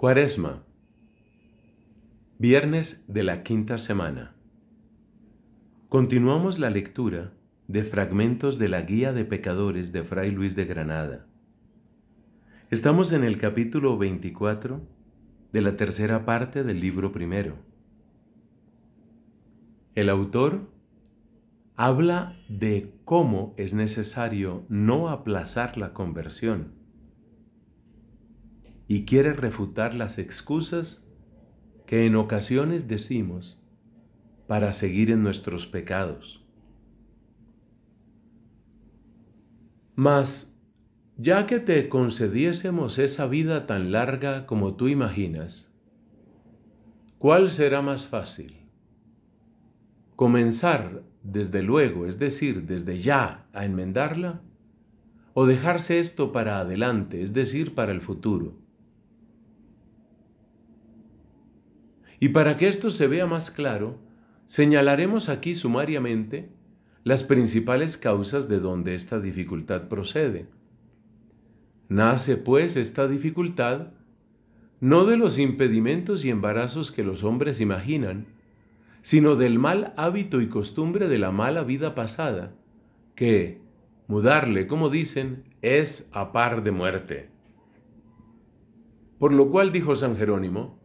Cuaresma. Viernes de la quinta semana. Continuamos la lectura de fragmentos de la Guía de Pecadores de Fray Luis de Granada. Estamos en el capítulo 24 de la tercera parte del libro primero. El autor habla de cómo es necesario no aplazar la conversión y quiere refutar las excusas que en ocasiones decimos para seguir en nuestros pecados. Mas, ya que te concediésemos esa vida tan larga como tú imaginas, ¿cuál será más fácil? ¿Comenzar desde luego, es decir, desde ya, a enmendarla? ¿O dejarse esto para adelante, es decir, para el futuro? Y para que esto se vea más claro, señalaremos aquí sumariamente las principales causas de donde esta dificultad procede. Nace pues esta dificultad no de los impedimentos y embarazos que los hombres imaginan, sino del mal hábito y costumbre de la mala vida pasada, que, mudarle, como dicen, es a par de muerte. Por lo cual dijo San Jerónimo,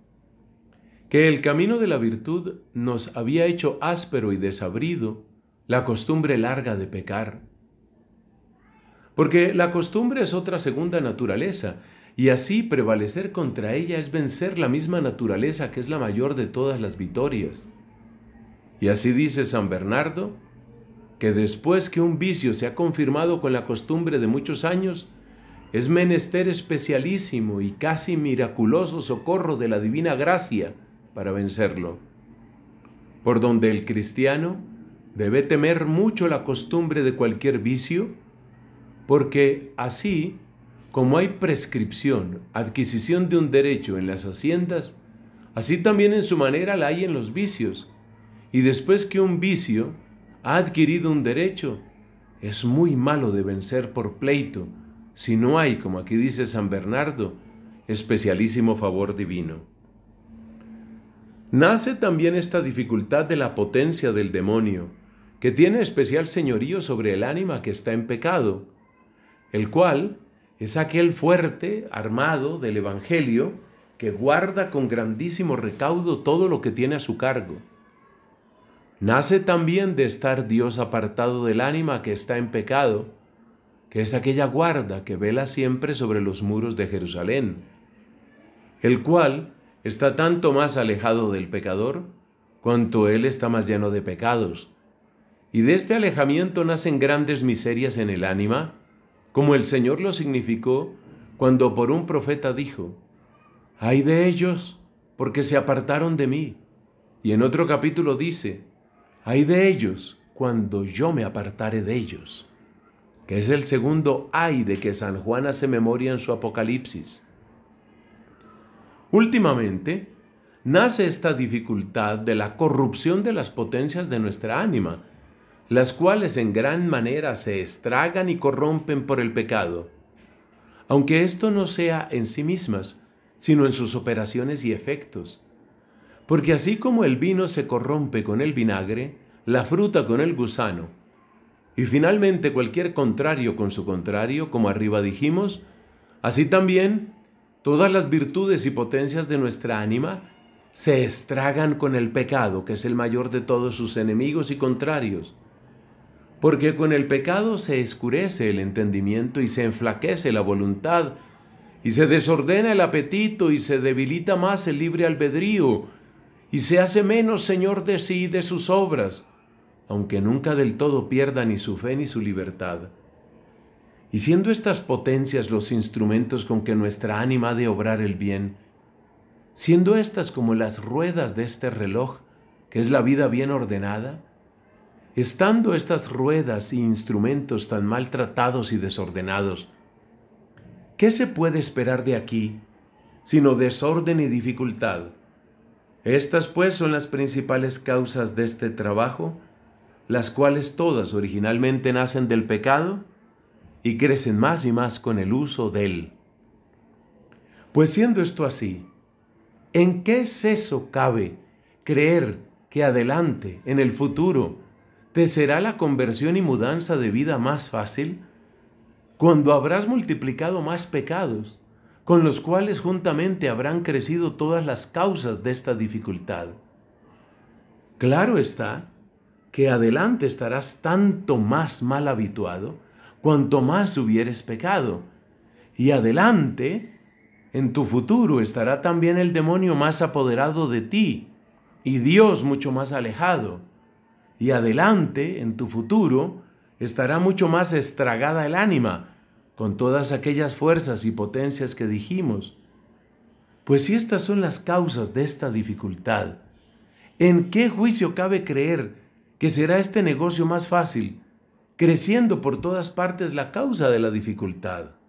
que el camino de la virtud nos había hecho áspero y desabrido la costumbre larga de pecar. Porque la costumbre es otra segunda naturaleza, y así prevalecer contra ella es vencer la misma naturaleza que es la mayor de todas las victorias. Y así dice San Bernardo, que después que un vicio se ha confirmado con la costumbre de muchos años, es menester especialísimo y casi miraculoso socorro de la divina gracia para vencerlo, por donde el cristiano debe temer mucho la costumbre de cualquier vicio, porque así como hay prescripción, adquisición de un derecho en las haciendas, así también en su manera la hay en los vicios. Y después que un vicio ha adquirido un derecho, es muy malo de vencer por pleito, si no hay, como aquí dice San Bernardo, especialísimo favor divino nace también esta dificultad de la potencia del demonio, que tiene especial señorío sobre el ánima que está en pecado, el cual es aquel fuerte, armado del Evangelio, que guarda con grandísimo recaudo todo lo que tiene a su cargo. Nace también de estar Dios apartado del ánima que está en pecado, que es aquella guarda que vela siempre sobre los muros de Jerusalén, el cual está tanto más alejado del pecador cuanto él está más lleno de pecados. Y de este alejamiento nacen grandes miserias en el ánima, como el Señor lo significó cuando por un profeta dijo, hay de ellos, porque se apartaron de mí. Y en otro capítulo dice, hay de ellos, cuando yo me apartare de ellos, que es el segundo ay de que San Juan hace memoria en su Apocalipsis. Últimamente, nace esta dificultad de la corrupción de las potencias de nuestra ánima, las cuales en gran manera se estragan y corrompen por el pecado, aunque esto no sea en sí mismas, sino en sus operaciones y efectos. Porque así como el vino se corrompe con el vinagre, la fruta con el gusano, y finalmente cualquier contrario con su contrario, como arriba dijimos, así también Todas las virtudes y potencias de nuestra ánima se estragan con el pecado, que es el mayor de todos sus enemigos y contrarios. Porque con el pecado se escurece el entendimiento y se enflaquece la voluntad, y se desordena el apetito y se debilita más el libre albedrío, y se hace menos señor de sí y de sus obras, aunque nunca del todo pierda ni su fe ni su libertad. Y siendo estas potencias los instrumentos con que nuestra ánima ha de obrar el bien, siendo estas como las ruedas de este reloj, que es la vida bien ordenada, estando estas ruedas y e instrumentos tan maltratados y desordenados, ¿qué se puede esperar de aquí sino desorden y dificultad? Estas pues son las principales causas de este trabajo, las cuales todas originalmente nacen del pecado, y crecen más y más con el uso de él. Pues siendo esto así, ¿en qué seso cabe creer que adelante, en el futuro, te será la conversión y mudanza de vida más fácil? Cuando habrás multiplicado más pecados, con los cuales juntamente habrán crecido todas las causas de esta dificultad. Claro está que adelante estarás tanto más mal habituado cuanto más hubieres pecado. Y adelante, en tu futuro estará también el demonio más apoderado de ti y Dios mucho más alejado. Y adelante, en tu futuro, estará mucho más estragada el ánima con todas aquellas fuerzas y potencias que dijimos. Pues si estas son las causas de esta dificultad, ¿en qué juicio cabe creer que será este negocio más fácil creciendo por todas partes la causa de la dificultad.